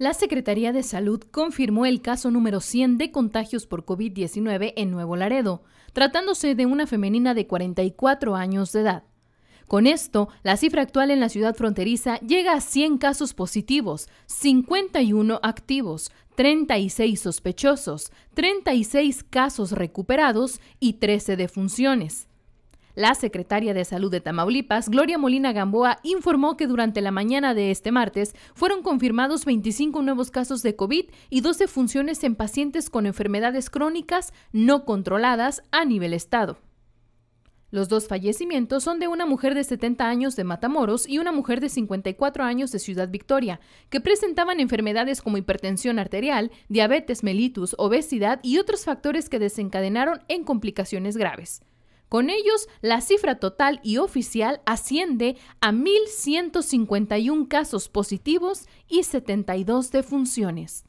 La Secretaría de Salud confirmó el caso número 100 de contagios por COVID-19 en Nuevo Laredo, tratándose de una femenina de 44 años de edad. Con esto, la cifra actual en la ciudad fronteriza llega a 100 casos positivos, 51 activos, 36 sospechosos, 36 casos recuperados y 13 defunciones. La secretaria de Salud de Tamaulipas, Gloria Molina Gamboa, informó que durante la mañana de este martes fueron confirmados 25 nuevos casos de COVID y 12 funciones en pacientes con enfermedades crónicas no controladas a nivel estado. Los dos fallecimientos son de una mujer de 70 años de Matamoros y una mujer de 54 años de Ciudad Victoria, que presentaban enfermedades como hipertensión arterial, diabetes mellitus, obesidad y otros factores que desencadenaron en complicaciones graves. Con ellos, la cifra total y oficial asciende a 1.151 casos positivos y 72 defunciones.